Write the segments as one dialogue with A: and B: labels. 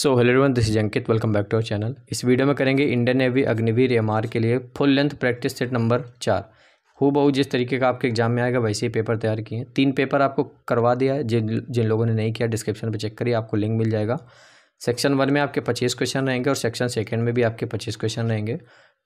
A: so hello everyone this is Ankit welcome back to our channel इस video में करेंगे Indian Navy Agniveer M के लिए full length practice set number चार हु बहु जिस तरीके का आपके एग्जाम में आएगा वैसे ही पेपर तैयार किए हैं तीन पेपर आपको करवा दिया है जिन जिन लोगों ने नहीं किया डिस्क्रिप्शन पर चेक करिए आपको लिंक मिल जाएगा सेक्शन वन में आपके पच्चीस क्वेश्चन रहेंगे और सेक्शन सेकेंड में भी आपके पच्चीस क्वेश्चन रहेंगे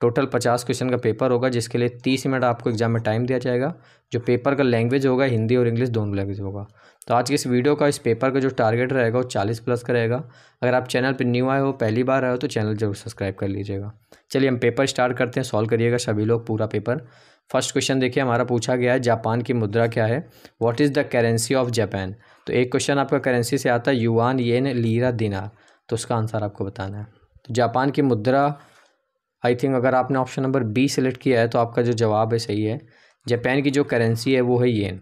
A: टोटल पचास क्वेश्चन का पेपर होगा जिसके लिए तीस मिनट आपको एग्जाम में टाइम दिया जाएगा जो पेपर का लैंग्वेज होगा हिंदी और इंग्लिश दोनों लैंग्वेज होगा तो आज के इस वीडियो का इस पेपर का जो टारगेट रहेगा वो चालीस प्लस का रहेगा अगर आप चैनल पर न्यू आए हो पहली बार आए हो तो चैनल जरूर सब्सक्राइब कर लीजिएगा चलिए हम पेपर स्टार्ट करते हैं सॉल्व करिएगा सभी लोग पूरा पेपर फर्स्ट क्वेश्चन देखिए हमारा पूछा गया है जापान की मुद्रा क्या है what is the currency of Japan तो एक क्वेश्चन आपका करेंसी से आता है युवान येन लीरा दिनार तो उसका आंसर आपको बताना है तो जापान की मुद्रा आई थिंक अगर आपने ऑप्शन नंबर बी सेलेक्ट किया है तो आपका जो जवाब है सही है जापान की जो करेंसी है वो है येन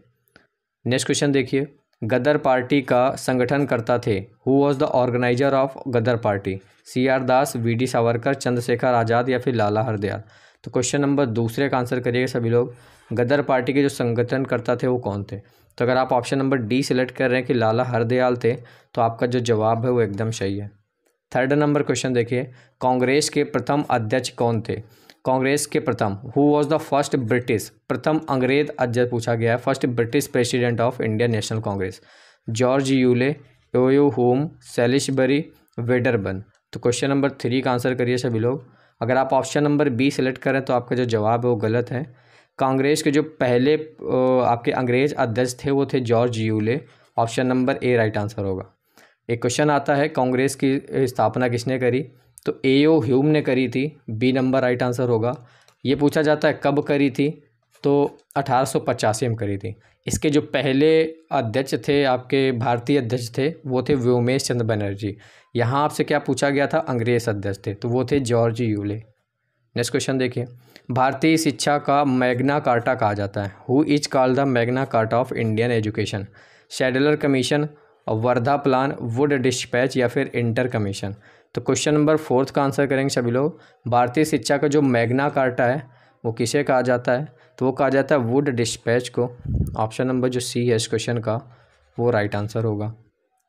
A: नेक्स्ट क्वेश्चन देखिए गदर पार्टी का संगठन करता थे who was the organiser of Ghadar party C R Das V D Savarkar Chandrashekhar Azad या फिर लाला हरदयाल तो क्वेश्चन नंबर दूसरे का आंसर करिएगा सभी लोग गदर पार्टी के जो संगठन करता थे वो कौन थे तो अगर आप ऑप्शन नंबर डी सिलेक्ट कर रहे हैं कि लाला हरदयाल थे तो आपका जो जवाब है वो एकदम सही है थर्ड नंबर क्वेश्चन देखिए कांग्रेस के प्रथम अध्यक्ष कौन थे कांग्रेस के प्रथम who was the first British प्रथम अंग्रेज अध्यक्ष पूछा गया है first British president of Indian National Congress George Yule A O Hume Salisbury Wedderburn तो क्वेश्चन नंबर थ्री का आंसर करिए सभी लोग अगर आप ऑप्शन नंबर बी सेलेक्ट करें तो आपका जो जवाब है वो गलत है कांग्रेस के जो पहले आपके अंग्रेज अध्यक्ष थे वो थे George Yule option number A right answer होगा एक क्वेश्चन आता है कांग्रेस की स्थापना किसने करी तो ए ओ ह्यूम ने करी थी बी नंबर राइट आंसर होगा ये पूछा जाता है कब करी थी तो अठारह में करी थी इसके जो पहले अध्यक्ष थे आपके भारतीय अध्यक्ष थे वो थे व्योमेश चंद्र बनर्जी यहाँ आपसे क्या पूछा गया था अंग्रेज अध्यक्ष थे तो वो थे जॉर्ज यूले नेक्स्ट क्वेश्चन देखिए भारतीय शिक्षा का मैग्ना कार्टा कहा जाता है who is called the Magna Carta of Indian education Sadler commission Wardha plan Wood dispatch या फिर इंटर कमीशन तो क्वेश्चन नंबर फोर्थ का आंसर करेंगे सभी लोग भारतीय शिक्षा का जो मैग्ना कार्टा है वो किसे कहा जाता है तो वो कहा जाता है वुड डिस्पैच को ऑप्शन नंबर जो सी है इस क्वेश्चन का वो राइट आंसर होगा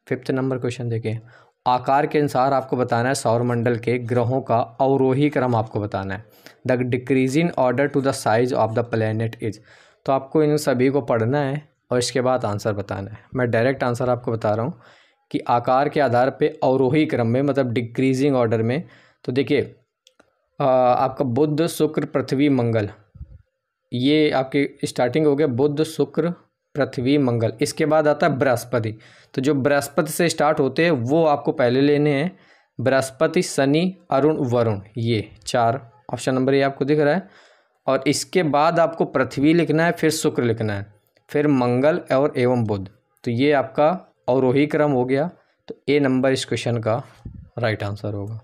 A: फिफ्थ नंबर क्वेश्चन देखिए आकार के अनुसार आपको बताना है सौरमंडल के ग्रहों का अवरोही क्रम आपको बताना है the decrease in order to the size of the planet is तो आपको इन सभी को पढ़ना है और इसके बाद आंसर बताना है मैं डायरेक्ट आंसर आपको बता रहा हूँ कि आकार के आधार पे अवरोही क्रम में मतलब डिक्रीजिंग ऑर्डर में तो देखिए आपका बुद्ध शुक्र पृथ्वी मंगल ये आपके स्टार्टिंग हो गया बुद्ध शुक्र पृथ्वी मंगल इसके बाद आता है बृहस्पति तो जो बृहस्पति से स्टार्ट होते हैं वो आपको पहले लेने हैं बृहस्पति शनि अरुण वरुण ये चार ऑप्शन नंबर ये आपको दिख रहा है और इसके बाद आपको पृथ्वी लिखना है फिर शुक्र लिखना है फिर मंगल और एवं बुध तो ये आपका अवरोही क्रम हो गया तो ए नंबर इस क्वेश्चन का राइट आंसर होगा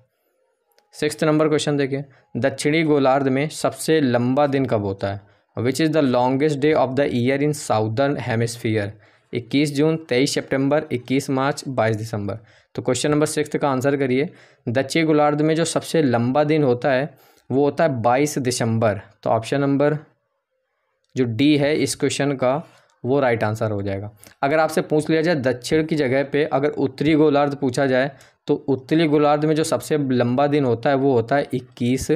A: सिक्स नंबर क्वेश्चन देखिए दक्षिणी गोलार्ध में सबसे लंबा दिन कब होता है which is the longest day of the year in southern hemisphere इक्कीस जून तेईस सितंबर इक्कीस मार्च बाईस दिसंबर तो क्वेश्चन नंबर सिक्स का आंसर करिए दक्षिण गोलार्ध में जो सबसे लंबा दिन होता है वो होता है बाईस दिसंबर तो ऑप्शन नंबर जो डी है इस क्वेश्चन का वो राइट आंसर हो जाएगा अगर आपसे पूछ लिया जाए दक्षिण की जगह पे अगर उत्तरी गोलार्ध पूछा जाए तो उत्तरी गोलार्ध में जो सबसे लंबा दिन होता है वो होता है इक्कीस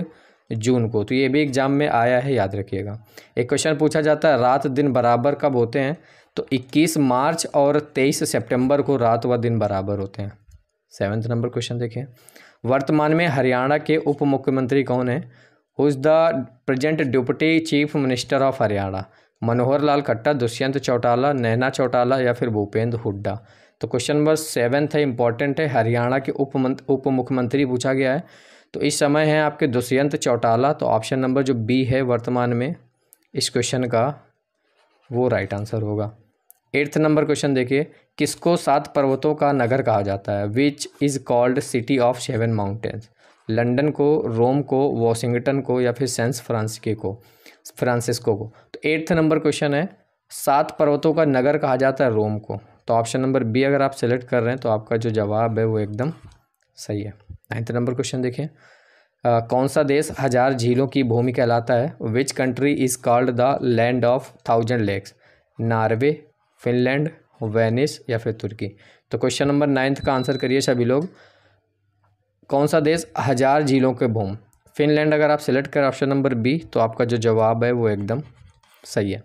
A: जून को तो ये भी एग्ज़ाम में आया है याद रखिएगा एक क्वेश्चन पूछा जाता है रात दिन बराबर कब होते हैं तो 21 मार्च और 23 सितंबर को रात व दिन बराबर होते हैं सेवन्थ नंबर क्वेश्चन देखिए वर्तमान में हरियाणा के उप मुख्यमंत्री कौन है who is the present deputy chief minister of Haryana Manohar Lal Khattar Dushyant Chautala नैना चौटाला या फिर भूपेंद्र हुड्डा तो क्वेश्चन नंबर सेवन्थ है इंपॉर्टेंट है हरियाणा के उप उप मुख्यमंत्री पूछा गया है तो इस समय हैं आपके दुष्यंत चौटाला तो ऑप्शन नंबर जो बी है वर्तमान में इस क्वेश्चन का वो राइट आंसर होगा एट्थ नंबर क्वेश्चन देखिए किसको सात पर्वतों का नगर कहा जाता है which is called city of seven mountains London को रोम को वॉशिंगटन को या फिर सेंस फ्रांसिस्के को फ्रांसिस्को को तो एट्थ नंबर क्वेश्चन है सात पर्वतों का नगर कहा जाता है रोम को तो ऑप्शन नंबर बी अगर आप सेलेक्ट कर रहे हैं तो आपका जो जवाब है वो एकदम सही है नाइन्थ नंबर क्वेश्चन देखें Uh, कौन सा देश हजार झीलों की भूमि कहलाता है which country is called the land of thousand lakes Norway Finland Venice या फिर तुर्की तो क्वेश्चन नंबर नाइन्थ का आंसर करिए सभी लोग कौन सा देश हजार झीलों के भूम फिनलैंड अगर आप सिलेक्ट करें ऑप्शन नंबर बी तो आपका जो जवाब है वो एकदम सही है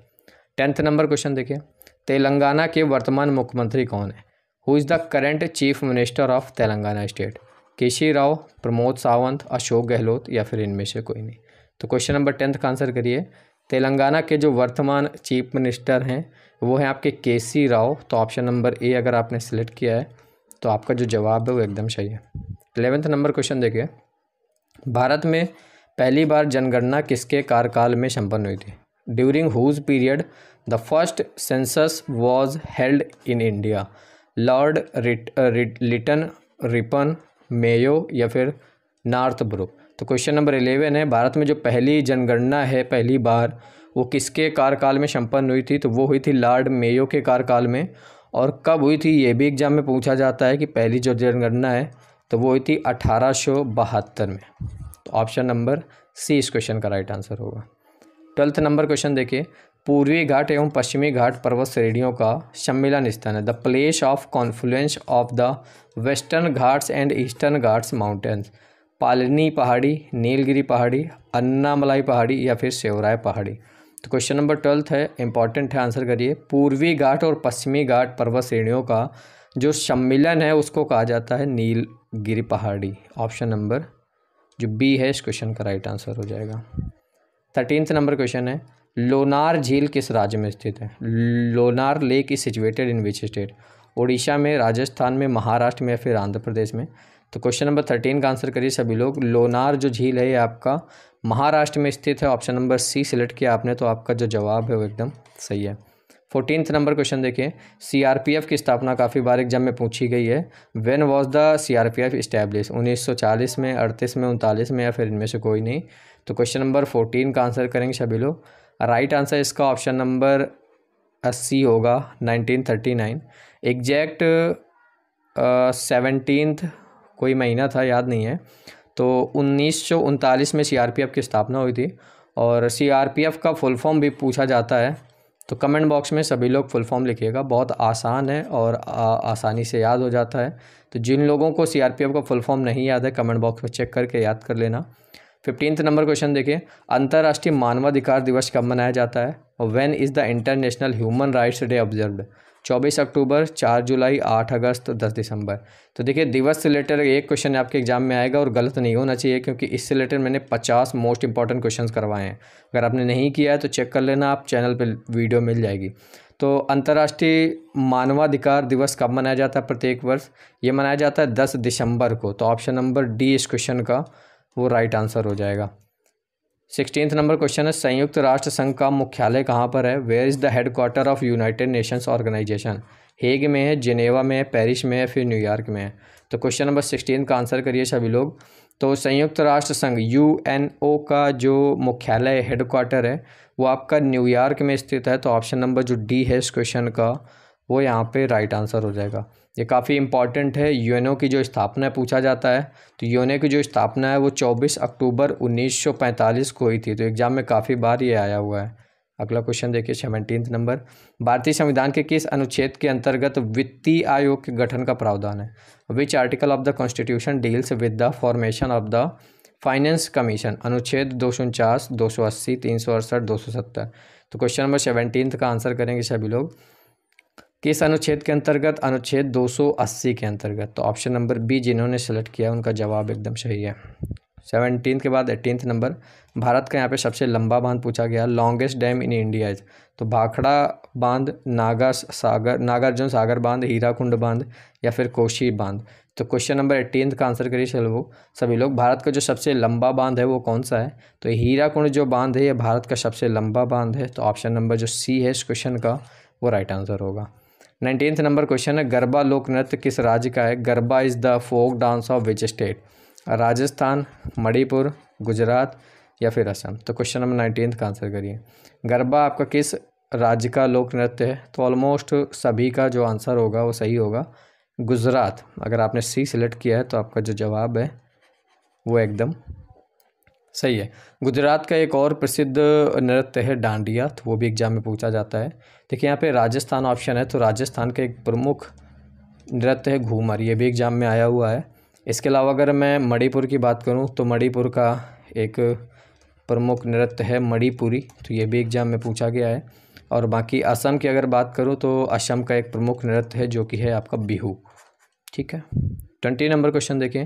A: टेंथ नंबर क्वेश्चन देखिए तेलंगाना के वर्तमान मुख्यमंत्री कौन है who is the current chief minister of Telangana state Rao Pramod Sawant Ashok Gehlot या फिर इनमें से कोई नहीं तो क्वेश्चन नंबर टेंथ का आंसर करिए तेलंगाना के जो वर्तमान चीफ मिनिस्टर हैं वो हैं आपके के सी राव तो ऑप्शन नंबर ए अगर आपने सेलेक्ट किया है तो आपका जो जवाब है वो एकदम सही है एलेवेंथ नंबर क्वेश्चन देखिए भारत में पहली बार जनगणना किसके कार्यकाल में संपन्न हुई थी during whose period the first census was held in India Lord रिट, लिटन रिपन मेयो या फिर नॉर्थ ब्रुक तो क्वेश्चन नंबर इलेवन है भारत में जो पहली जनगणना है पहली बार वो किसके कार्यकाल में संपन्न हुई थी तो वो हुई थी लॉर्ड मेयो के कार्यकाल में और कब हुई थी ये भी एग्जाम में पूछा जाता है कि पहली जो जनगणना है तो वो हुई थी अठारह में तो ऑप्शन नंबर सी इस क्वेश्चन का राइट आंसर होगा ट्वेल्थ नंबर क्वेश्चन देखिए पूर्वी घाट एवं पश्चिमी घाट पर्वत श्रेणियों का सम्मिलन स्थान है the place of confluence of the Western Ghats and Eastern Ghats mountains Palani पहाड़ी नीलगिरी पहाड़ी अन्नामलाई पहाड़ी या फिर सेवराय पहाड़ी तो क्वेश्चन नंबर ट्वेल्थ है इंपॉर्टेंट है आंसर करिए पूर्वी घाट और पश्चिमी घाट पर्वत श्रेणियों का जो सम्मिलन है उसको कहा जाता है नीलगिरी पहाड़ी ऑप्शन नंबर जो बी है इस क्वेश्चन का राइट आंसर हो जाएगा थर्टीनथ नंबर क्वेश्चन है लोनार झील किस राज्य में स्थित है Lonar lake is situated in which state Orissa में राजस्थान में महाराष्ट्र में या फिर आंध्र प्रदेश में तो क्वेश्चन नंबर थर्टीन का आंसर करिए सभी लोग लोनार जो झील है ये आपका महाराष्ट्र में स्थित है ऑप्शन नंबर सी सिलेक्ट किया आपने तो आपका जो जवाब है वो एकदम सही है फोर्टीनथ नंबर क्वेश्चन देखिए सीआरपीएफ की स्थापना काफ़ी बार एग्जाम में पूछी गई है when was the CRPF establish 1940 में अड़तीस में उनतालीस में या फिर इनमें से कोई नहीं तो क्वेश्चन नंबर फोर्टीन का आंसर करेंगे सभी लोग राइट आंसर इसका ऑप्शन नंबर अस्सी होगा nineteen thirty nine exact seventeen कोई महीना था याद नहीं है तो उन्नीस सौ उनतालीस में सीआरपीएफ की स्थापना हुई थी और सीआरपीएफ का फुल फॉर्म भी पूछा जाता है तो कमेंट बॉक्स में सभी लोग फुल फॉर्म लिखिएगा बहुत आसान है और आ, आसानी से याद हो जाता है तो जिन लोगों को सीआरपीएफ का फुल फॉर्म नहीं याद है कमेंट बॉक्स में चेक करके याद कर लेना फिफ्टींथ नंबर क्वेश्चन देखिए अंतर्राष्ट्रीय मानवाधिकार दिवस कब मनाया जाता है when is the International Human Rights Day observe चौबीस अक्टूबर चार जुलाई आठ अगस्त दस दिसंबर तो देखिए दिवस से रिलेटेड एक क्वेश्चन आपके एग्जाम में आएगा और गलत नहीं होना चाहिए क्योंकि इससे रिलेटेड मैंने पचास मोस्ट इंपॉर्टेंट क्वेश्चन करवाए हैं अगर आपने नहीं किया है तो चेक कर लेना आप चैनल पर वीडियो मिल जाएगी तो अंतर्राष्ट्रीय मानवाधिकार दिवस कब मनाया जाता है प्रत्येक वर्ष ये मनाया जाता है दस दिसंबर को तो ऑप्शन नंबर डी इस क्वेश्चन का वो राइट आंसर हो जाएगा सिक्सटीन नंबर क्वेश्चन है संयुक्त राष्ट्र संघ का मुख्यालय कहाँ पर है where is the headquarter of United Nations Organization Hague में है जिनेवा में है पेरिस में है फिर न्यूयॉर्क में है तो क्वेश्चन नंबर सिक्सटीन का आंसर करिए सभी लोग तो संयुक्त राष्ट्र संघ यू एन ओ का जो मुख्यालय हेड क्वार्टर है वो आपका न्यूयॉर्क में स्थित है तो ऑप्शन नंबर जो डी है इस क्वेश्चन का वो यहाँ पे राइट आंसर हो जाएगा ये काफ़ी इंपॉर्टेंट है यूएनओ की जो स्थापना है पूछा जाता है तो यूएनओ की जो स्थापना है वो 24 अक्टूबर 1945 को हुई थी तो एग्ज़ाम में काफ़ी बार ये आया हुआ है अगला क्वेश्चन देखिए सेवनटीन नंबर भारतीय संविधान के किस अनुच्छेद के अंतर्गत वित्तीय आयोग के गठन का प्रावधान है which article of the constitution deals with the formation of the Finance Commission अनुच्छेद दो सौ उनचास दो सौ अस्सी तीन सौ अड़सठ दो सौ सत्तर तो क्वेश्चन नंबर सेवनटीन का आंसर करेंगे सभी लोग किस अनुच्छेद के अंतर्गत अनुच्छेद 280 के अंतर्गत तो ऑप्शन नंबर बी जिन्होंने सेलेक्ट किया उनका जवाब एकदम सही है सेवनटीन के बाद एटीनथ नंबर भारत का यहाँ पे सबसे लंबा बांध पूछा गया longest dam in India is तो भाखड़ा बांध नागा सागर नागार्जुन सागर बांध हीराकुंड बांध या फिर कोशी बांध तो क्वेश्चन नंबर एटीन का आंसर करिए चलो वो सभी लोग भारत का जो सबसे लंबा बांध है वो कौन सा है तो हीराकुंड जो बांध है ये भारत का सबसे लंबा बांध है तो ऑप्शन नंबर जो सी है इस क्वेश्चन का वो राइट आंसर होगा नाइनटीन्थ नंबर क्वेश्चन है गरबा लोक नृत्य किस राज्य का है garba is the folk dance of which state Rajasthan Manipur Gujarat या फिर असम तो क्वेश्चन नंबर नाइनटीन्थ का आंसर करिए गरबा आपका किस राज्य का लोक नृत्य है तो ऑलमोस्ट सभी का जो आंसर होगा वो सही होगा गुजरात अगर आपने सी सिलेक्ट किया है तो आपका जो जवाब है वो एकदम सही है गुजरात का एक और प्रसिद्ध नृत्य है डांडिया तो वो भी एग्जाम में पूछा जाता है देखिए यहाँ पे राजस्थान ऑप्शन है तो राजस्थान का एक प्रमुख नृत्य है घूमर ये भी एग्जाम में आया हुआ है इसके अलावा अगर मैं मणिपुर की बात करूँ तो मणिपुर का एक प्रमुख नृत्य है मणिपुरी तो ये भी एग्जाम में पूछा गया है और बाकी असम की अगर बात करूँ तो असम का एक प्रमुख नृत्य है जो कि है आपका बिहू ठीक है ट्वेंटी नंबर क्वेश्चन देखें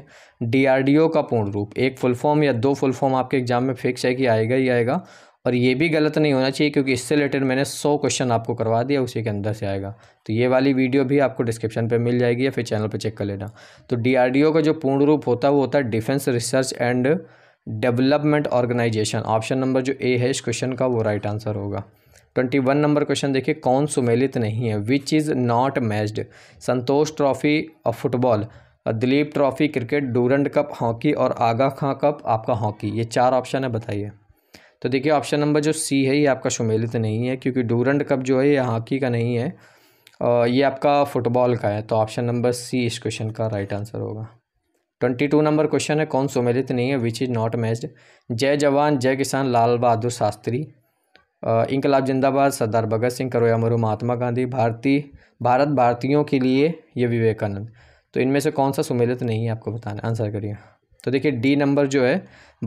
A: डीआरडीओ का पूर्ण रूप एक फुल फॉर्म या दो फुल फॉर्म आपके एग्जाम में फिक्स है कि आएगा ही आएगा और ये भी गलत नहीं होना चाहिए क्योंकि इससे रिलेटेड मैंने सौ क्वेश्चन आपको करवा दिया उसी के अंदर से आएगा तो ये वाली वीडियो भी आपको डिस्क्रिप्शन पे मिल जाएगी या फिर चैनल पे चेक कर लेना तो डी का जो पूर्ण रूप होता है वो होता है Defence Research and Development Organisation option number जो ए है इस क्वेश्चन का वो राइट आंसर होगा ट्वेंटी वन नंबर क्वेश्चन देखिए कौन सुमेलित नहीं है which is not matched Santosh Trophy of football Dilip Trophy cricket Durand Cup hockey और आगा खां कप आपका हॉकी ये चार ऑप्शन है बताइए तो देखिए ऑप्शन नंबर जो सी है ये आपका शुमेलित नहीं है क्योंकि डूरंड कप जो है ये हॉकी का नहीं है ये आपका फ़ुटबॉल का है तो ऑप्शन नंबर सी इस क्वेश्चन का राइट आंसर होगा ट्वेंटी टू नंबर क्वेश्चन है कौन सुमेलित नहीं है विच इज़ नॉट मैच्ड जय जवान जय किसान लाल बहादुर शास्त्री इंकलाब जिंदाबाद सरदार भगत सिंह करोया मरु महात्मा गांधी भारतीय भारत भारतीयों के लिए ये विवेकानंद तो इनमें से कौन सा सुमेलित नहीं है आपको बताना आंसर करिए तो देखिए डी नंबर जो है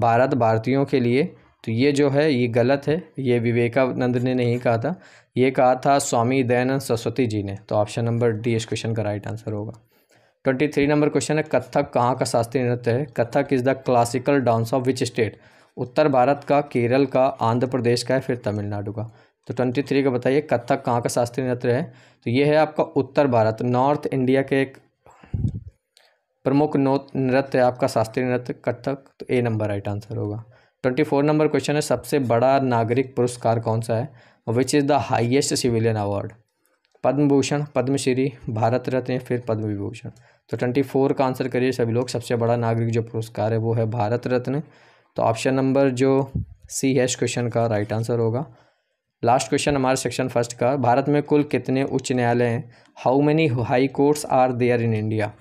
A: भारत भारतीयों के लिए तो ये जो है ये गलत है ये विवेकानंद ने नहीं कहा था ये कहा था स्वामी दयानंद सरस्वती जी ने तो ऑप्शन नंबर डी इस क्वेश्चन का राइट आंसर होगा ट्वेंटी थ्री नंबर क्वेश्चन है कथक कहाँ का शास्त्रीय नृत्य है Kathak is the classical dance of which state उत्तर भारत का केरल का आंध्र प्रदेश का है फिर तमिलनाडु का तो ट्वेंटी थ्री का बताइए कथक कहाँ का शास्त्रीय नृत्य है तो ये है आपका उत्तर भारत नॉर्थ इंडिया के एक प्रमुख नृत्य है आपका शास्त्रीय नृत्य कथक तो ए नंबर राइट आंसर होगा ट्वेंटी फोर नंबर क्वेश्चन है सबसे बड़ा नागरिक पुरस्कार कौन सा है which is the highest civilian award Padma Bhushan Padma Shri Bharat Ratna फिर पद्म विभूषण तो ट्वेंटी फोर का आंसर करिए सभी लोग सबसे बड़ा नागरिक जो पुरस्कार है वो है भारत रत्न तो ऑप्शन नंबर जो सी है इस क्वेश्चन का राइट आंसर होगा लास्ट क्वेश्चन हमारे सेक्शन फर्स्ट का भारत में कुल कितने उच्च न्यायालय हैं how many high courts are there in India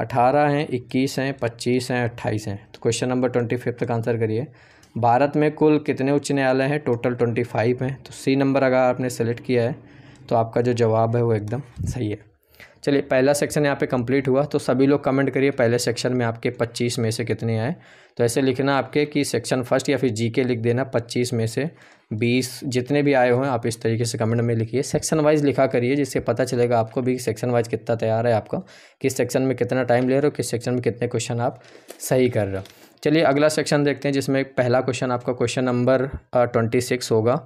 A: अठारह हैं इक्कीस हैं पच्चीस हैं अट्ठाईस हैं तो क्वेश्चन नंबर ट्वेंटी फिफ्थ का आंसर करिए भारत में कुल कितने उच्च न्यायालय हैं टोटल ट्वेंटी फाइव हैं तो सी नंबर अगर आपने सेलेक्ट किया है तो आपका जो जवाब है वो एकदम सही है चलिए पहला सेक्शन यहाँ पे कंप्लीट हुआ तो सभी लोग कमेंट करिए पहले सेक्शन में आपके 25 में से कितने आए तो ऐसे लिखना आपके कि सेक्शन फर्स्ट या फिर जीके लिख देना 25 में से 20 जितने भी आए हुए हैं आप इस तरीके से कमेंट में लिखिए सेक्शन वाइज लिखा करिए जिससे पता चलेगा आपको भी सेक्शन वाइज कितना तैयार है आपका किस सेक्शन में कितना टाइम ले रहे हो किस सेक्शन में कितने क्वेश्चन आप सही कर रहे हो चलिए अगला सेक्शन देखते हैं जिसमें पहला क्वेश्चन आपका क्वेश्चन नंबर ट्वेंटी सिक्स होगा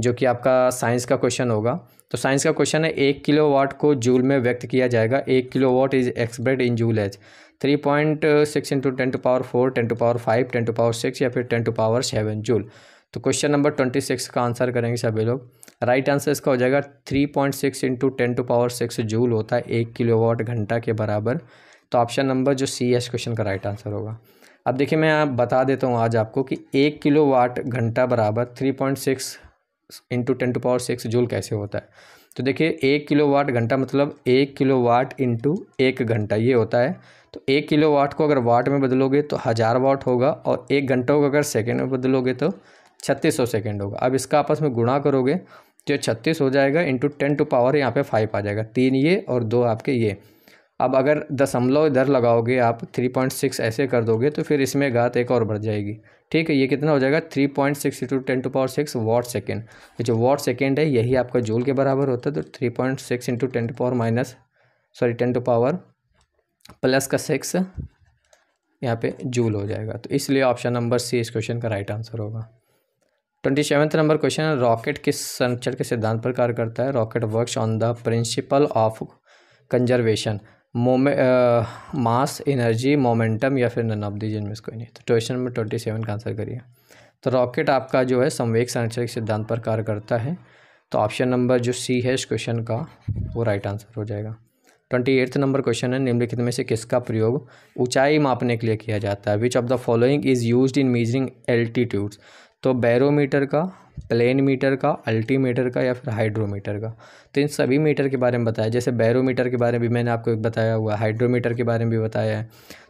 A: जो कि आपका साइंस का क्वेश्चन होगा तो साइंस का क्वेश्चन है एक किलो वाट को जूल में व्यक्त किया जाएगा एक kilowatt is expressed in joule as three point six into ten to power four ten to power five ten to power six या फिर ten to power seven joule तो question number twenty six का answer करेंगे सभी लोग right answer इसका हो जाएगा three point six into ten to power six joule होता है एक किलो वाट घंटा के बराबर तो ऑप्शन नंबर जो सी एस क्वेश्चन का राइट आंसर होगा अब देखिए मैं आप बता देता हूँ आज आपको कि एक किलो वाट घंटा बराबर three point six into ten to power six joule कैसे होता है तो देखिए एक किलो वाट घंटा मतलब एक किलो वाट इंटू एक घंटा ये होता है तो एक किलो वाट को अगर वाट में बदलोगे तो हज़ार वाट होगा और एक घंटे को अगर सेकेंड में बदलोगे तो छत्तीस सौ सेकेंड होगा अब इसका आपस में गुणा करोगे तो छत्तीस हो जाएगा इंटू टेन टू पावर यहाँ पे फाइव आ जाएगा तीन ये और दो आपके ये अब अगर दशमलव इधर लगाओगे आप थ्री पॉइंट सिक्स ऐसे कर दोगे तो फिर इसमें घात एक और बढ़ जाएगी ठीक है ये कितना हो जाएगा three point six to ten to power six watt second तो जो वॉट सेकेंड है यही आपका जूल के बराबर होता है तो three point six into ten to power minus sorry ten to power plus का सिक्स यहाँ पे जूल हो जाएगा तो इसलिए ऑप्शन नंबर सी इस क्वेश्चन का राइट आंसर होगा ट्वेंटी सेवन्थ नंबर क्वेश्चन है रॉकेट किस संरक्षण के सिद्धांत पर कार्य करता है rocket works on the principle of conservation मोमे मास एनर्जी मोमेंटम या फिर नन ऑफ दीजिए इनमें से कोई नहीं तो क्वेश्चन नंबर ट्वेंटी सेवन का आंसर करिए तो रॉकेट आपका जो है संरक्षण के सिद्धांत पर कार्य करता है तो ऑप्शन नंबर जो सी है इस क्वेश्चन का वो राइट आंसर हो जाएगा ट्वेंटी एट्थ नंबर क्वेश्चन है निम्नलिखित में से किसका प्रयोग ऊंचाई मापने के लिए किया जाता है which of the following is use in measuring altitudes तो बैरोमीटर का प्लेन मीटर का अल्टीमीटर का या फिर हाइड्रोमीटर का तो इन सभी मीटर के बारे में बताया जैसे बैरोमीटर के बारे में भी मैंने आपको एक बताया हुआ हाइड्रोमीटर के बारे में भी बताया है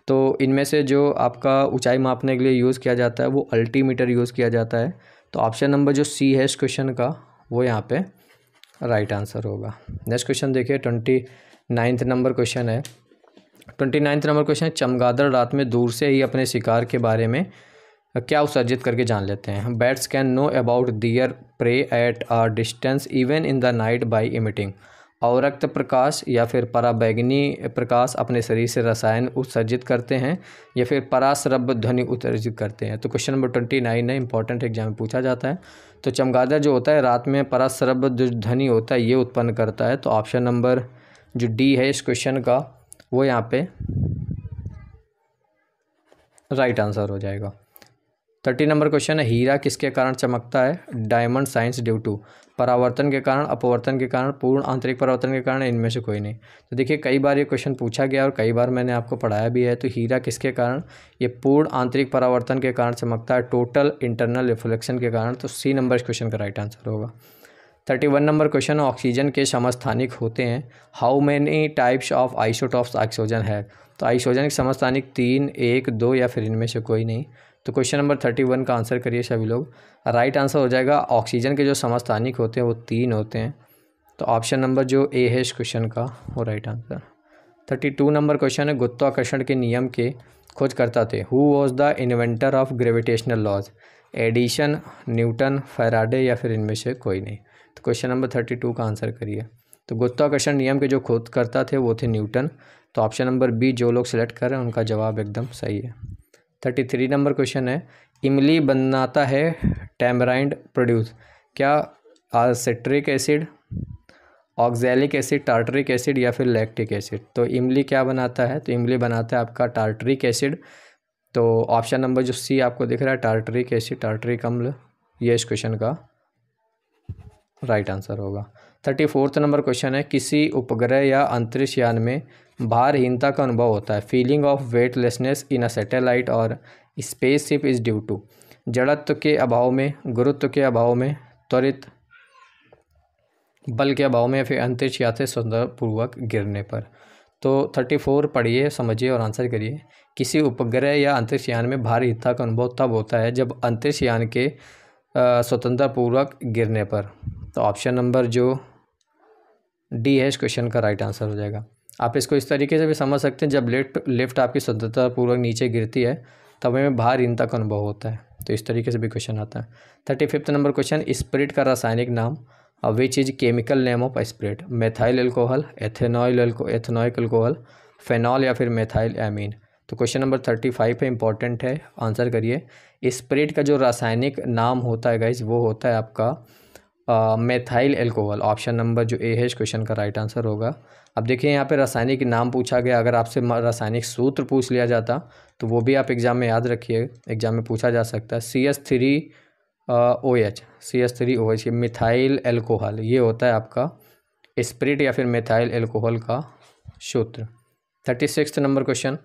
A: तो इनमें से जो आपका ऊंचाई मापने के लिए यूज़ किया जाता है वो अल्टीमीटर यूज़ किया जाता है तो ऑप्शन नंबर जो सी है इस क्वेश्चन का वो यहाँ पर राइट आंसर होगा नेक्स्ट क्वेश्चन देखिए ट्वेंटी नाइन्थ नंबर क्वेश्चन है ट्वेंटी नाइन्थ नंबर क्वेश्चन है चमगादड़ रात में दूर से ही अपने शिकार के बारे में क्या उत्सर्जित करके जान लेते हैं bats can know about their prey at a distance even in the night by emitting अवरक्त प्रकाश या फिर पराबैगनी प्रकाश अपने शरीर से रसायन उत्सर्जित करते हैं या फिर परासरब ध्वनि उत्सर्जित करते हैं तो क्वेश्चन नंबर ट्वेंटी नाइन है इंपॉर्टेंट एग्जाम में पूछा जाता है तो चमगादड़ जो होता है रात में परासरब जो ध्वनि होता है ये उत्पन्न करता है तो ऑप्शन नंबर जो डी है इस क्वेश्चन का वो यहाँ पे राइट आंसर हो जाएगा थर्टी नंबर क्वेश्चन है हीरा किसके कारण चमकता है डायमंड साइंस ड्यू टू परावर्तन के कारण अपवर्तन के कारण पूर्ण आंतरिक परावर्तन के कारण इनमें से कोई नहीं तो देखिए कई बार ये क्वेश्चन पूछा गया और कई बार मैंने आपको पढ़ाया भी है तो हीरा किसके कारण ये पूर्ण आंतरिक परावर्तन के कारण चमकता है टोटल इंटरनल रिफ्लेक्शन के कारण तो सी नंबर इस क्वेश्चन का राइट आंसर होगा thirty one number question oxygen के समस्थानिक होते हैं how many types of isotopes oxygen है तो आइसोजन के समस्थानिक तीन एक दो या फिर इनमें से कोई नहीं तो क्वेश्चन नंबर थर्टी वन का आंसर करिए सभी लोग राइट आंसर हो जाएगा ऑक्सीजन के जो समस्थानिक होते हैं वो तीन होते हैं तो ऑप्शन नंबर जो ए है इस क्वेश्चन का वो right answer thirty two number question है गुत्वाकर्षण के नियम के करता थे who was the inventor of gravitational laws Edison Newton Faraday या फिर इनमें से कोई नहीं तो क्वेश्चन नंबर थर्टी टू का आंसर करिए तो गुत्वाकर्षण नियम के जो करता थे वो थे न्यूटन तो ऑप्शन नंबर बी जो लोग सेलेक्ट कर रहे हैं उनका जवाब एकदम सही है थर्टी थ्री नंबर क्वेश्चन है इमली बनाता है टैमराइंड प्रोड्यूस क्या citric acid oxalic acid tartaric acid या फिर लैक्टिक एसिड तो इमली क्या बनाता है तो इमली बनाता है आपका टार्टरिक एसिड तो ऑप्शन नंबर जो सी आपको दिख रहा है टार्टरिक एसिड टार्टरिक अम्ल ये इस क्वेश्चन का राइट आंसर होगा थर्टी फोर्थ नंबर क्वेश्चन है किसी उपग्रह या अंतरिक्ष यान में भारहीनता का अनुभव होता है feeling of weightlessness in a satellite और spaceship is due to जड़त्व के अभाव में गुरुत्व के अभाव में त्वरित बल के अभाव में फिर अंतरिक्ष से स्वतंत्रपूर्वक गिरने पर तो थर्टी फोर पढ़िए समझिए और आंसर करिए किसी उपग्रह या अंतरिक्ष यान में भारहीनता का अनुभव तब होता है जब अंतरिक्ष यान के स्वतंत्रपूर्वक गिरने पर तो ऑप्शन नंबर जो डी है इस क्वेश्चन का राइट आंसर हो जाएगा आप इसको इस तरीके से भी समझ सकते हैं जब लेफ्ट लेफ्ट आपकी सतर्कतापूर्वक नीचे गिरती है तब हमें भार इन तक अनुभव होता है तो इस तरीके से भी क्वेश्चन आता है thirty fifth number question spirit का रासायनिक नाम और which is chemical name of spirit methyl alcohol ethanol ethanoic alcohol phenol या फिर मेथाइल एमीन तो क्वेश्चन नंबर थर्टी फाइव है इंपॉर्टेंट है आंसर करिए स्प्रिट का जो रासायनिक नाम होता है गाइज वो होता है आपका मेथाइल एल्कोहल ऑप्शन नंबर जो ए है इस क्वेश्चन का राइट आंसर होगा अब देखिए यहाँ पे रासायनिक नाम पूछा गया अगर आपसे रासायनिक सूत्र पूछ लिया जाता तो वो भी आप एग्ज़ाम में याद रखिए एग्ज़ाम में पूछा जा सकता है C S three O H C S three O H ये मिथाइल एल्कोहल ये होता है आपका स्प्रिट या फिर मिथाइल एल्कोहल का सूत्र थर्टी सिक्स नंबर क्वेश्चन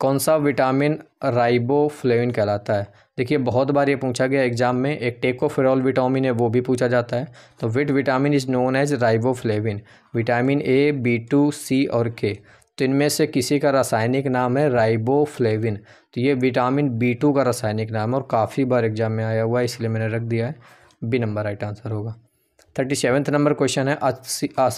A: कौन सा विटामिन राइबोफ्लेविन कहलाता है देखिए बहुत बार ये पूछा गया एग्जाम में एक टेकोफेरॉल विटामिन है वो भी पूछा जाता है तो विट vitamin is known as riboflavin vitamin A B two C और के तो इनमें से किसी का रासायनिक नाम है राइबोफ्लेविन तो ये विटामिन बी टू का रासायनिक नाम है और काफ़ी बार एग्जाम में आया हुआ है इसलिए मैंने रख दिया है बी नंबर राइट आंसर होगा थर्टी सेवन्थ नंबर क्वेश्चन है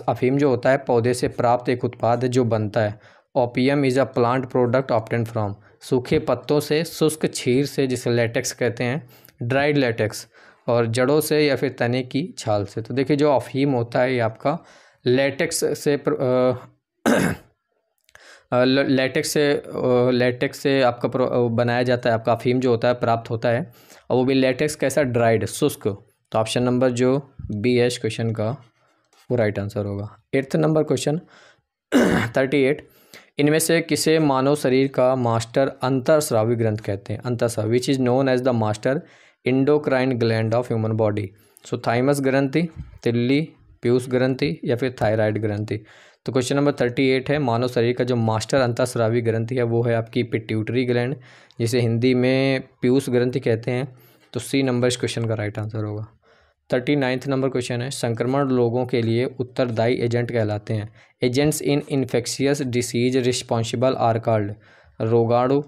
A: अफीम जो होता है पौधे से प्राप्त एक उत्पाद है जो बनता है opium is a plant product obtain from सूखे पत्तों से शुष्क छीर से जिसे लेटेक्स कहते हैं ड्राइड लेटेक्स और जड़ों से या फिर तने की छाल से तो देखिए जो ऑफीम होता है ये आपका लेटेक्स से प्र, आ, लेटेक्स से लेटेक्स से आपका प्र, बनाया जाता है आपका अफीम जो होता है प्राप्त होता है और वो भी लेटेक्स कैसा ड्राइड शुष्क तो ऑप्शन नंबर जो बी एच क्वेश्चन का वो राइट आंसर होगा eighth number question thirty eight इनमें से किसे मानव शरीर का मास्टर अंतरस्रावी ग्रंथ कहते हैं अंतरस्रावी which is known as the master endocrine gland of human body so thymus ग्रंथि तिल्ली पीयूष ग्रंथि या फिर थायराइड ग्रंथि तो क्वेश्चन नंबर थर्टी एट है मानव शरीर का जो मास्टर अंतःस्रावी ग्रंथि है वो है आपकी पिट्यूटरी ग्लैंड जिसे हिंदी में पीयूष ग्रंथि कहते हैं तो सी नंबर इस क्वेश्चन का राइट आंसर होगा थर्टी नाइन्थ नंबर क्वेश्चन है संक्रमण लोगों के लिए उत्तरदायी एजेंट कहलाते हैं agents in infectious disease responsible are called रोगाणु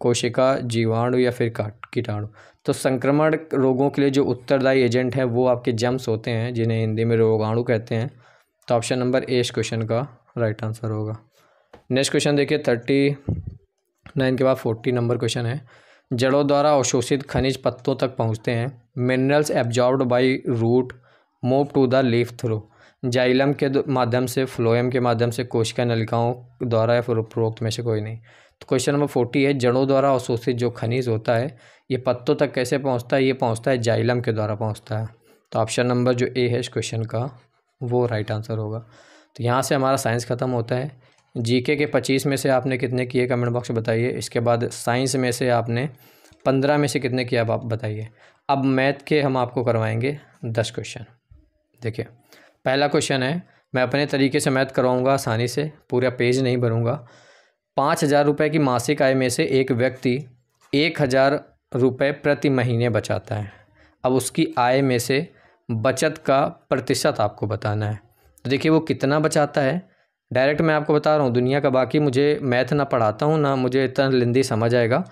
A: कोशिका जीवाणु या फिर कीटाणु तो संक्रमण रोगों के लिए जो उत्तरदायी एजेंट हैं वो आपके जम्स होते हैं जिन्हें हिंदी में रोगाणु कहते हैं तो ऑप्शन नंबर ए इस क्वेश्चन का राइट आंसर होगा नेक्स्ट क्वेश्चन देखिए थर्टी नाइन के बाद फोर्टी नंबर क्वेश्चन है जड़ों द्वारा अवशोषित खनिज पत्तों तक पहुँचते हैं minerals absorbed by root move to the leaf through xylem के माध्यम से फ्लोएम के माध्यम से कोशिका नलिकाओं द्वारा या फिर उपरोक्त में से कोई नहीं तो क्वेश्चन नंबर फोर्टी है जड़ों द्वारा अवशोषित जो खनिज होता है ये पत्तों तक कैसे पहुंचता है ये पहुंचता है जाइलम के द्वारा पहुंचता है तो ऑप्शन नंबर जो ए है इस क्वेश्चन का वो राइट आंसर होगा तो यहाँ से हमारा साइंस ख़त्म होता है जीके के पच्चीस में से आपने कितने किए कमेंट बॉक्स में बताइए इसके बाद साइंस में से आपने पंद्रह में से कितने किए आप बताइए अब मैथ के हम आपको करवाएंगे दस क्वेश्चन देखिए पहला क्वेश्चन है मैं अपने तरीके से मैथ करवाऊँगा आसानी से पूरा पेज नहीं भरूँगा पाँच हज़ार रुपये की मासिक आय में से एक व्यक्ति एक हज़ार रुपये प्रति महीने बचाता है अब उसकी आय में से बचत का प्रतिशत आपको बताना है तो देखिए वो कितना बचाता है डायरेक्ट मैं आपको बता रहा हूँ दुनिया का बाकी मुझे मैथ ना पढ़ाता हूँ ना मुझे इतना लिंदी समझ आएगा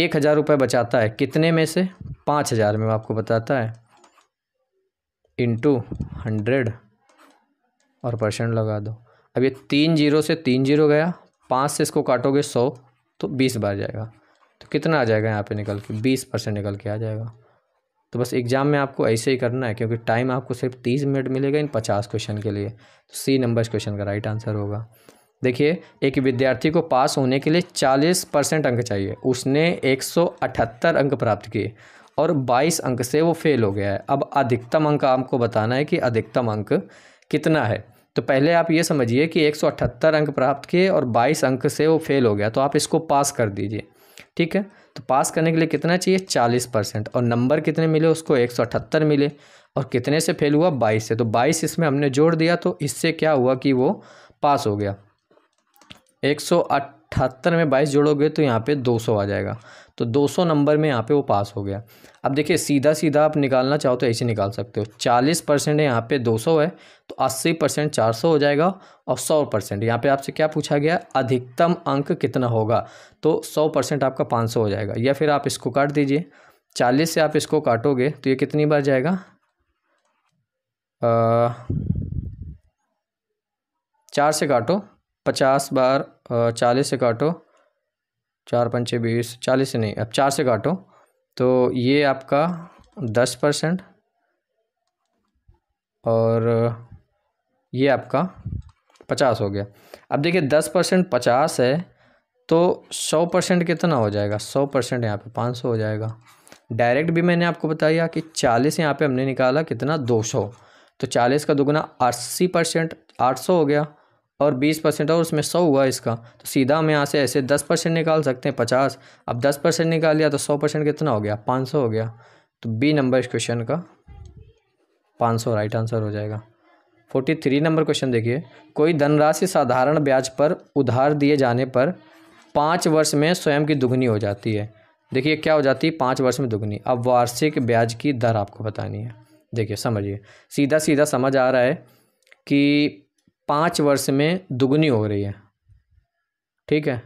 A: एक हज़ार रुपये बचाता है कितने में से पाँच हज़ार में आपको बताता है इंटू हंड्रेड और परसेंट लगा दो अब ये तीन जीरो से तीन जीरो गया पाँच से इसको काटोगे सौ तो बीस बार जाएगा तो कितना आ जाएगा यहाँ पे निकल के बीस परसेंट निकल के आ जाएगा तो बस एग्ज़ाम में आपको ऐसे ही करना है क्योंकि टाइम आपको सिर्फ तीस मिनट मिलेगा इन पचास क्वेश्चन के लिए तो सी नंबर क्वेश्चन का राइट आंसर होगा देखिए एक विद्यार्थी को पास होने के लिए चालीस परसेंट अंक चाहिए उसने एक सौ अठहत्तर अंक प्राप्त किए और बाईस अंक से वो फेल हो गया है अब अधिकतम अंक आपको बताना है कि अधिकतम अंक कितना है तो पहले आप ये समझिए कि एक सौ अठहत्तर अंक प्राप्त किए और बाईस अंक से वो फेल हो गया तो आप इसको पास कर दीजिए ठीक है तो पास करने के लिए कितना चाहिए चालीस परसेंट और नंबर कितने मिले उसको एक सौ अठहत्तर मिले और कितने से फेल हुआ बाईस से तो बाईस इसमें हमने जोड़ दिया तो इससे क्या हुआ कि वो पास हो गया एक सौ अठहत्तर में बाईस जोड़ोगे तो यहाँ पे दो सौ आ जाएगा तो 200 नंबर में यहाँ पे वो पास हो गया अब देखिए सीधा सीधा आप निकालना चाहो तो ऐसे निकाल सकते हो 40 परसेंट यहाँ पे 200 है तो 80 परसेंट चार हो जाएगा और 100 परसेंट यहाँ पर आपसे क्या पूछा गया अधिकतम अंक कितना होगा तो सौ परसेंट आपका पाँच हो जाएगा या फिर आप इसको काट दीजिए चालीस से आप इसको काटोगे तो ये कितनी बार जाएगा आ, चार से काटो पचास बार चालीस से काटो चार पंचे बीस चालीस से नहीं अब चार से काटो तो ये आपका दस परसेंट और ये आपका पचास हो गया अब देखिए दस परसेंट पचास है तो सौ परसेंट कितना हो जाएगा सौ परसेंट यहाँ पे पाँच सौ हो जाएगा डायरेक्ट भी मैंने आपको बताया कि चालीस यहाँ पे हमने निकाला कितना दो सौ तो चालीस का दोगुना अस्सी परसेंट आठ सौ हो गया और बीस परसेंट और उसमें सौ हुआ इसका तो सीधा हम यहाँ से ऐसे दस परसेंट निकाल सकते हैं पचास अब दस परसेंट निकाल लिया तो सौ परसेंट कितना हो गया पाँच सौ हो गया तो बी नंबर इस क्वेश्चन का पाँच सौ राइट आंसर हो जाएगा फोर्टी थ्री नंबर क्वेश्चन देखिए कोई धनराशि साधारण ब्याज पर उधार दिए जाने पर पाँच वर्ष में स्वयं की दुगनी हो जाती है देखिए क्या हो जाती है पाँच वर्ष में दुगनी अब वार्षिक ब्याज की दर आपको बतानी है देखिए समझिए सीधा सीधा समझ आ रहा है कि पाँच वर्ष में दुगनी हो रही है ठीक है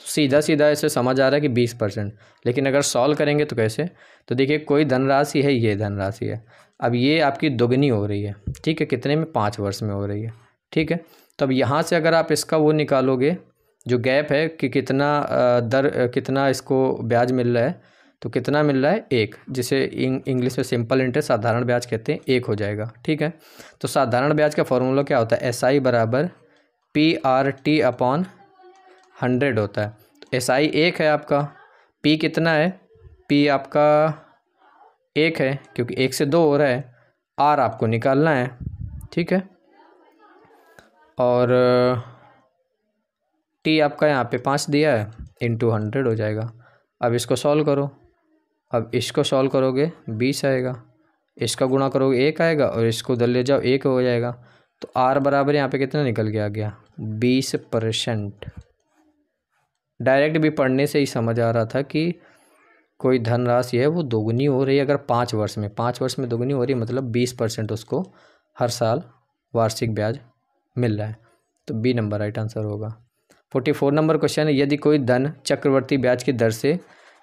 A: तो सीधा सीधा इसे समझ आ रहा है कि बीस परसेंट लेकिन अगर सॉल्व करेंगे तो कैसे तो देखिए कोई धनराशि है ये धनराशि है अब ये आपकी दुगनी हो रही है ठीक है कितने में पाँच वर्ष में हो रही है ठीक है तो अब यहाँ से अगर आप इसका वो निकालोगे जो गैप है कि कितना दर कितना इसको ब्याज मिल रहा है तो कितना मिल रहा है एक जिसे इंग्लिश में सिंपल इंटरेस्ट साधारण ब्याज कहते हैं एक हो जाएगा ठीक है तो साधारण ब्याज का फॉर्मूला क्या होता है एस SI बराबर P R T upon hundred होता है तो एस SI एक है आपका पी कितना है पी आपका एक है क्योंकि एक से दो हो रहा है आर आपको निकालना है ठीक है और टी आपका यहाँ पे पाँच दिया है इन टू हंड्रेड हो जाएगा अब इसको सॉल्व करो अब इसको सॉल्व करोगे बीस आएगा इसका गुणा करोगे एक आएगा और इसको दल ले जाओ एक हो जाएगा तो आर बराबर यहाँ पे कितना निकल के आ गया बीस परसेंट डायरेक्ट भी पढ़ने से ही समझ आ रहा था कि कोई धनराशि है वो दोगुनी हो रही है अगर पाँच वर्ष में पाँच वर्ष में दोगुनी हो रही है मतलब बीस परसेंट उसको हर साल वार्षिक ब्याज मिल रहा है तो बी नंबर राइट आंसर होगा फोर्टी फोर नंबर क्वेश्चन है यदि कोई धन चक्रवर्ती ब्याज की दर से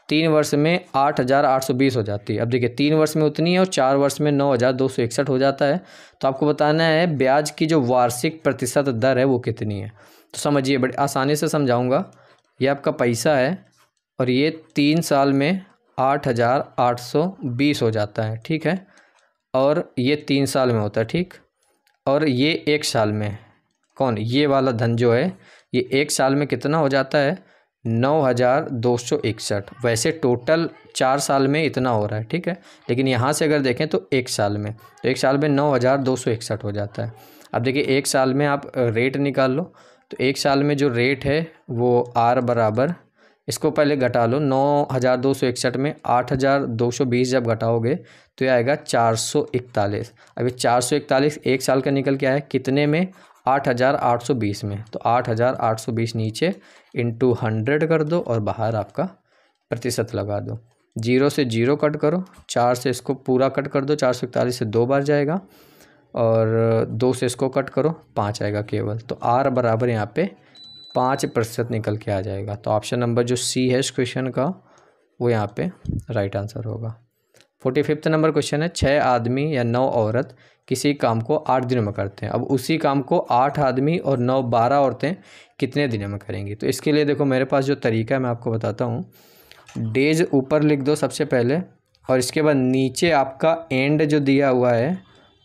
A: तीन वर्ष में आठ हज़ार आठ सौ बीस हो जाती है अब देखिए तीन वर्ष में उतनी है और चार वर्ष में नौ हज़ार दो सौ इकसठ हो जाता है तो आपको बताना है ब्याज की जो वार्षिक प्रतिशत दर है वो कितनी है तो समझिए बड़ी आसानी से समझाऊँगा ये आपका पैसा है और ये तीन साल में आठ हज़ार आठ सौ बीस हो जाता है ठीक है और ये तीन साल में होता है ठीक और ये एक साल में कौन ये वाला धन जो है ये एक साल में कितना हो जाता है नौ हज़ार दो सौ इकसठ वैसे टोटल चार साल में इतना हो रहा है ठीक है लेकिन यहाँ से अगर देखें तो एक साल में तो एक साल में नौ हज़ार दो सौ इकसठ हो जाता है अब देखिए एक साल में आप रेट निकाल लो तो एक साल में जो रेट है वो आर बराबर इसको पहले घटा लो नौ हज़ार दो सौ इकसठ में आठ हज़ार दो सौ बीस जब घटाओगे तो ये आएगा चार सौ इकतालीस अभी चार सौ इकतालीस एक साल का निकल के आया कितने में आठ हज़ार आठ सौ बीस में तो आठ हज़ार आठ सौ बीस नीचे इंटू हंड्रेड कर दो और बाहर आपका प्रतिशत लगा दो जीरो से जीरो कट करो चार से इसको पूरा कट कर दो चार सौ इकतालीस से दो बार जाएगा और दो से इसको कट करो पाँच आएगा केवल तो आर बराबर यहाँ पे पाँच प्रतिशत निकल के आ जाएगा तो ऑप्शन नंबर जो सी है इस क्वेश्चन का वो यहाँ पे राइट आंसर होगा फोर्टी फिफ्थ नंबर क्वेश्चन है छः आदमी या नौ औरत किसी काम को आठ दिनों में करते हैं अब उसी काम को आठ आदमी और नौ बारह औरतें कितने दिनों में करेंगी तो इसके लिए देखो मेरे पास जो तरीका है मैं आपको बताता हूँ डेज ऊपर लिख दो सबसे पहले और इसके बाद नीचे आपका एंड जो दिया हुआ है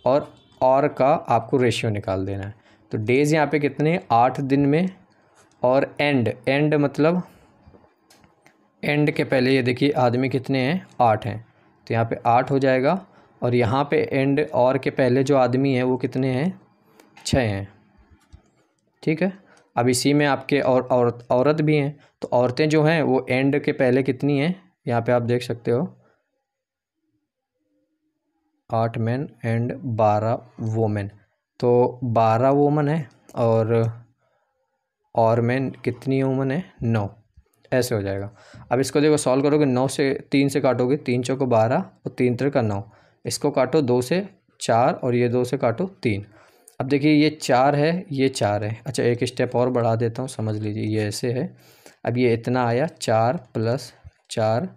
A: और और का आपको रेशियो निकाल देना है तो डेज यहाँ पे कितने आठ दिन में और एंड एंड मतलब एंड के पहले ये देखिए आदमी कितने हैं आठ हैं तो यहाँ पे आठ हो जाएगा और यहाँ पे एंड और के पहले जो आदमी है वो कितने हैं छः हैं ठीक है अब इसी में आपके और औरत औरत भी हैं तो औरतें जो हैं वो एंड के पहले कितनी हैं यहाँ पे आप देख सकते हो आठ मैन एंड बारह वोमेन तो बारह वोमन है और और मैन कितनी वोमन है नौ ऐसे हो जाएगा अब इसको देखो सॉल्व करोगे नौ से तीन से काटोगे तीन चौको बारह और तीन तरह का नौ इसको काटो दो से चार और ये दो से काटो तीन अब देखिए ये चार है ये चार है अच्छा एक स्टेप और बढ़ा देता हूँ समझ लीजिए ये ऐसे है अब ये इतना आया चार प्लस चार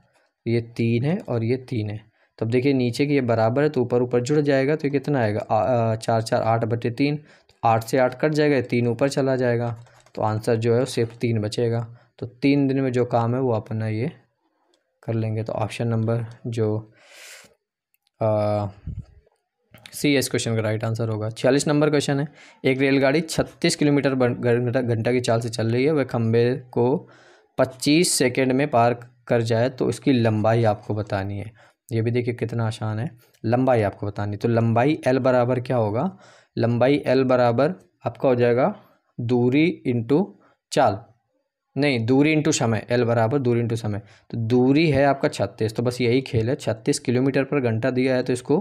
A: ये तीन है और ये तीन है तो अब देखिए नीचे की ये बराबर है तो ऊपर ऊपर जुड़ जाएगा तो ये कितना आएगा आ, आ, चार चार आठ बटे तीन तो आठ से आठ कट जाएगा तीन ऊपर चला जाएगा तो आंसर जो है सिर्फ तीन बचेगा तो तीन दिन में जो काम है वो अपना ये कर लेंगे तो ऑप्शन नंबर जो सी एस क्वेश्चन का राइट आंसर होगा छियालीस नंबर क्वेश्चन है एक रेलगाड़ी छत्तीस किलोमीटर घंटा की चाल से चल रही है वह खंबे को पच्चीस सेकेंड में पार कर जाए तो उसकी लंबाई आपको बतानी है ये भी देखिए कितना आसान है लंबाई आपको बतानी तो लंबाई एल बराबर क्या होगा लंबाई एल बराबर आपका हो जाएगा दूरी इंटू चाल नहीं दूरी इंटू समय एल बराबर दूरी इंटू समय तो दूरी है आपका छत्तीस तो बस यही खेल है छत्तीस किलोमीटर पर घंटा दिया है तो इसको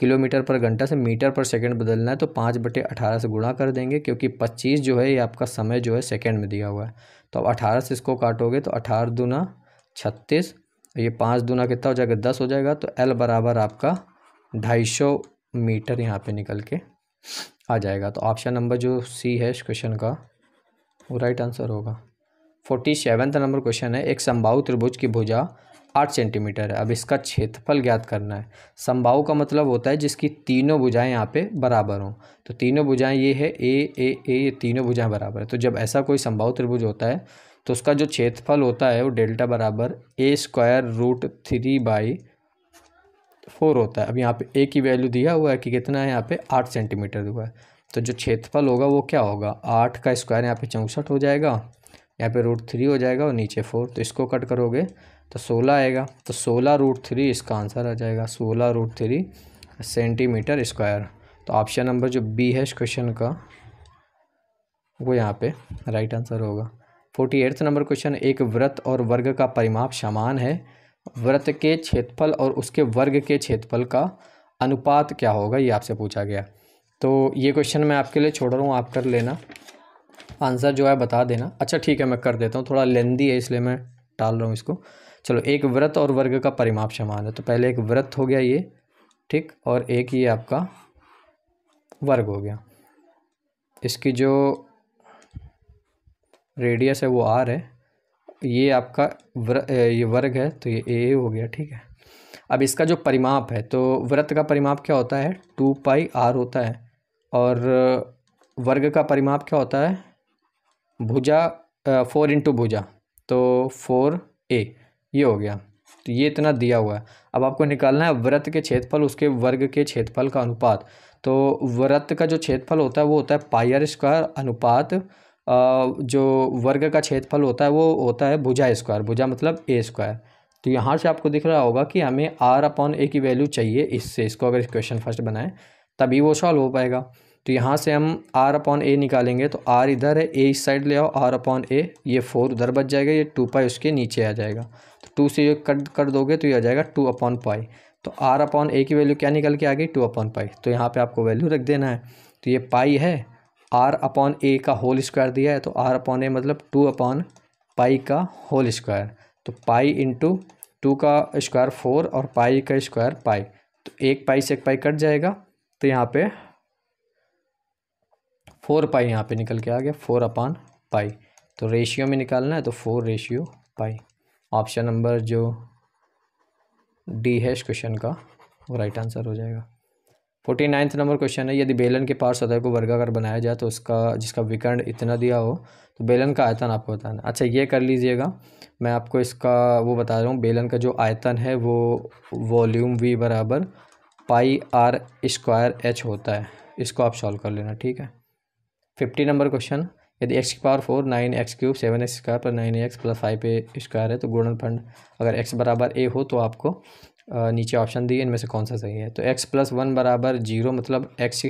A: किलोमीटर पर घंटा से मीटर पर सेकंड बदलना है तो पाँच बटे अठारह से गुणा कर देंगे क्योंकि पच्चीस जो है ये आपका समय जो है सेकंड में दिया हुआ है तो अब अठारह से इसको काटोगे तो अठारह दूना छत्तीस ये पाँच दूना कितना हो जाएगा दस हो जाएगा तो एल बराबर आपका ढाई सौ मीटर यहाँ पे निकल के आ जाएगा तो ऑप्शन नंबर जो सी है इस क्वेश्चन का वो राइट आंसर होगा फोर्टी सेवन्थ नंबर क्वेश्चन है एक संभाव त्रिभुज की भुजा आठ सेंटीमीटर है अब इसका क्षेत्रफल ज्ञात करना है संभाव का मतलब होता है जिसकी तीनों भुजाएं यहाँ पे बराबर हों तो तीनों भुजाएं ये है ए ए ए ये तीनों भुजाएं बराबर है तो जब ऐसा कोई संभाव त्रिभुज होता है तो उसका जो क्षेत्रफल होता है वो डेल्टा बराबर a square root three by four होता है अब यहाँ पे ए की वैल्यू दिया हुआ है कि कितना है यहाँ पे आठ सेंटीमीटर हुआ है तो जो क्षेत्रफल होगा वो क्या होगा आठ का स्क्वायर यहाँ पे चौंसठ हो जाएगा यहाँ पे रूट थ्री हो जाएगा और नीचे फोर तो इसको कट करोगे तो सोलह आएगा तो सोलह रूट थ्री इसका आंसर आ जाएगा सोलह रूट थ्री सेंटीमीटर स्क्वायर तो ऑप्शन नंबर जो बी है इस क्वेश्चन का वो यहाँ पे राइट आंसर होगा फोर्टी एट्थ नंबर क्वेश्चन एक व्रत और वर्ग का परिमाप समान है व्रत के क्षेत्रफल और उसके वर्ग के क्षेत्रफल का अनुपात क्या होगा ये आपसे पूछा गया तो ये क्वेश्चन मैं आपके लिए छोड़ रहा हूँ आप कर लेना आंसर जो है बता देना अच्छा ठीक है मैं कर देता हूँ थोड़ा लेंदी है इसलिए मैं टाल रहा हूँ इसको चलो एक व्रत और वर्ग का परिमाप समान है तो पहले एक व्रत हो गया ये ठीक और एक ये आपका वर्ग हो गया इसकी जो रेडियस है वो आर है ये आपका व्र ये वर्ग है तो ये ए हो गया ठीक है अब इसका जो परिमाप है तो व्रत का परिमाप क्या होता है टू पाई आर होता है और वर्ग का परिमाप क्या होता है भुजा फोर इंटू भुजा तो फोर ए ये हो गया तो ये इतना दिया हुआ है अब आपको निकालना है व्रत के क्षेत्रफल उसके वर्ग के क्षेत्रफल का अनुपात तो व्रत का जो क्षेत्रफल होता है वो होता है पायर स्क्वायर अनुपात जो वर्ग का क्षेत्रफल होता है वो होता है भुजा स्क्वायर भुजा मतलब ए स्क्वायर तो यहाँ से आपको दिख रहा होगा कि हमें आर अपॉन ए की वैल्यू चाहिए इससे इसको अगर क्वेश्चन फर्स्ट बनाएं तभी वो सॉल्व हो पाएगा तो यहाँ से हम आर अपॉन ए निकालेंगे तो आर इधर है ए इस साइड ले आओ आर अपॉन ए ये फोर उधर बच जाएगा ये टू पाई उसके नीचे आ जाएगा तो टू से ये कट कर दोगे तो ये आ जाएगा टू अपॉन पाई तो आर अपॉन ए की वैल्यू क्या निकल के आ गई टू अपॉन पाई तो यहाँ पे आपको वैल्यू रख देना है तो ये पाई है आर अपॉन ए का होल स्क्वायर दिया है तो आर अपॉन ए मतलब टू अपॉन पाई का होल स्क्वायर तो पाई इंटू टू का स्क्वायर फोर और पाई का स्क्वायर पाई तो एक पाई से एक पाई कट जाएगा तो यहाँ पे फोर पाई यहाँ पे निकल के आ गया फोर अपान पाई तो रेशियो में निकालना है तो four ratio pi option number जो डी है क्वेश्चन का वो राइट आंसर हो जाएगा फोर्टी नाइन्थ नंबर क्वेश्चन है यदि बेलन के पार सतह को वर्गाकार बनाया जाए तो उसका जिसका विकर्ण इतना दिया हो तो बेलन का आयतन आपको बताना अच्छा ये कर लीजिएगा मैं आपको इसका वो बता रहा हूँ बेलन का जो आयतन है वो वॉल्यूम वी बराबर पाई आर स्क्वायर एच होता है इसको आप सॉल्व कर लेना ठीक है फिफ्टी नंबर क्वेश्चन यदि एक्स की power four nine x cube seven x square पर nine x plus five a square है तो फंड अगर एक्स बराबर ए हो तो आपको नीचे ऑप्शन दिए इनमें से कौन सा सही है तो एक्स प्लस वन बराबर जीरो मतलब एक्स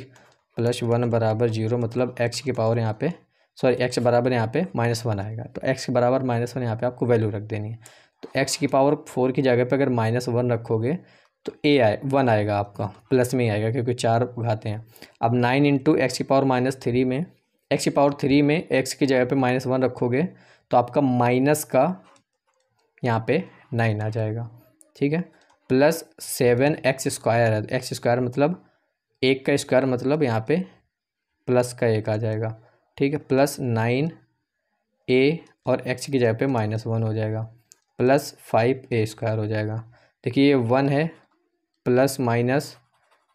A: प्लस वन बराबर जीरो मतलब एक्स की पावर यहाँ पे सॉरी एक्स बराबर यहाँ पे माइनस वन आएगा तो एक्स के बराबर माइनस वन यहाँ पे आपको वैल्यू रख देनी है तो एक्स की पावर फोर की जगह पे अगर माइनस वन रखोगे तो ए आए वन आएगा आपका प्लस में ही आएगा क्योंकि चार घाते हैं अब नाइन इंटू एक्स की पावर माइनस थ्री में एक्स की पावर थ्री में एक्स की जगह पे माइनस वन रखोगे तो आपका माइनस का यहाँ पे नाइन आ जाएगा ठीक है प्लस सेवन एक्स स्क्वायर है एक्स स्क्वायर मतलब एक का स्क्वायर मतलब यहाँ पे प्लस का एक आ जाएगा ठीक है प्लस नाइन ए और एक्स की जगह पे माइनस वन हो जाएगा प्लस फाइव ए स्क्वायर हो जाएगा देखिए ये वन है प्लस माइनस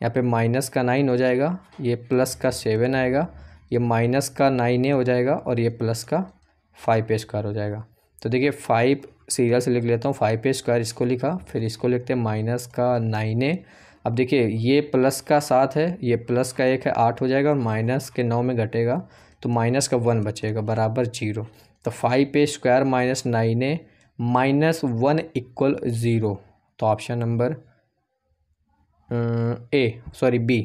A: यहाँ पे माइनस का नाइन हो जाएगा ये प्लस का सेवन आएगा ये माइनस का नाइन ए हो जाएगा और ये प्लस का फाइव ए स्क्वायर हो जाएगा तो देखिए फाइव सीरियल से लिख लेता हूँ फाइव ए स्क्वायर इसको लिखा फिर इसको लिखते हैं माइनस का नाइन ए अब देखिए ये प्लस का सात है ये प्लस का एक है आठ हो जाएगा और माइनस के नौ में घटेगा तो माइनस का वन बचेगा बराबर जीरो तो five a square minus nine a minus one equal zero तो option number A sorry B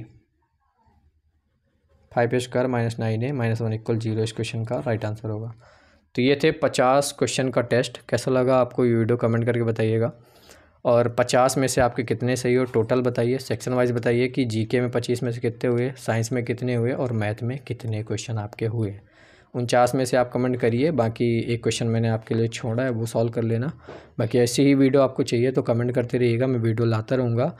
A: five square minus nine a minus one equal zero इस क्वेश्चन का राइट आंसर होगा तो ये थे पचास क्वेश्चन का टेस्ट कैसा लगा आपको ये वीडियो कमेंट करके बताइएगा और पचास में से आपके कितने सही हो टोटल बताइए सेक्शन वाइज बताइए कि जीके में पच्चीस में से कितने हुए साइंस में कितने हुए और मैथ में कितने क्वेश्चन आपके हुए उनचास में से आप कमेंट करिए बाकी एक क्वेश्चन मैंने आपके लिए छोड़ा है वो सॉल्व कर लेना बाकी ऐसी ही वीडियो आपको चाहिए तो कमेंट करते रहिएगा मैं वीडियो लाता रहूँगा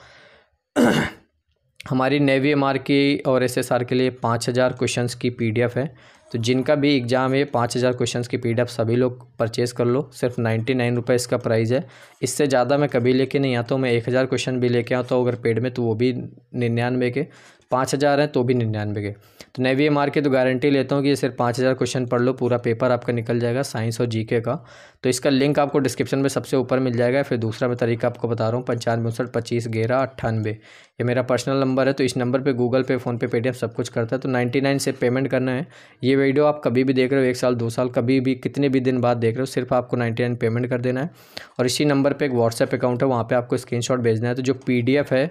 A: हमारी नेवी एम की और एस एस आर के लिए पाँच हज़ार क्वेश्चन की पी डी एफ़ है तो जिनका भी एग्ज़ाम है पाँच हज़ार क्वेश्चन की पी डी एफ़ सभी लोग परचेज़ कर लो सिर्फ नाइन्टी नाइन रुपये इसका प्राइस है इससे ज़्यादा मैं कभी लेके नहीं आता हूँ मैं एक हज़ार क्वेश्चन भी लेके आता हूँ अगर पेड में तो वो भी निन्यानवे के पाँच हज़ार हैं तो भी निन्यानवे के तो नेवी एम के तो गारंटी लेता हूँ कि ये सिर्फ पाँच हज़ार क्वेश्चन पढ़ लो पूरा पेपर आपका निकल जाएगा साइंस और जीके का तो इसका लिंक आपको डिस्क्रिप्शन में सबसे ऊपर मिल जाएगा फिर दूसरा मैं तरीका आपको बता रहा हूँ पंचानवे उनसठ पच्चीस ग्यारह अट्ठानवे ये मेरा पर्सनल नंबर है तो इस नंबर पर गूगल पे फ़ोनपे पेटीएम सब कुछ करता है तो नाइन्टी से पेमेंट करना है ये वीडियो आप कभी भी देख रहे हो एक साल दो साल कभी भी कितने भी दिन बाद देख रहे हो सिर्फ आपको नाइन्टी पेमेंट कर देना है और इसी नंबर पर एक व्हाट्सएप अकाउंट है वहाँ पर आपको स्क्रीन भेजना है तो जो पी है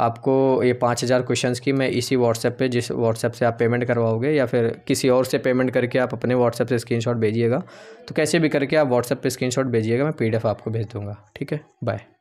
A: आपको ये पाँच हज़ार क्वेश्चन की मैं इसी व्हाट्सएप पे जिस व्हाट्सएप से आप पेमेंट करवाओगे या फिर किसी और से पेमेंट करके आप अपने व्हाट्सएप से स्क्रीनशॉट भेजिएगा तो कैसे भी करके आप व्हाट्सएप पे स्क्रीनशॉट भेजिएगा मैं पीडीएफ आपको भेज दूँगा ठीक है बाय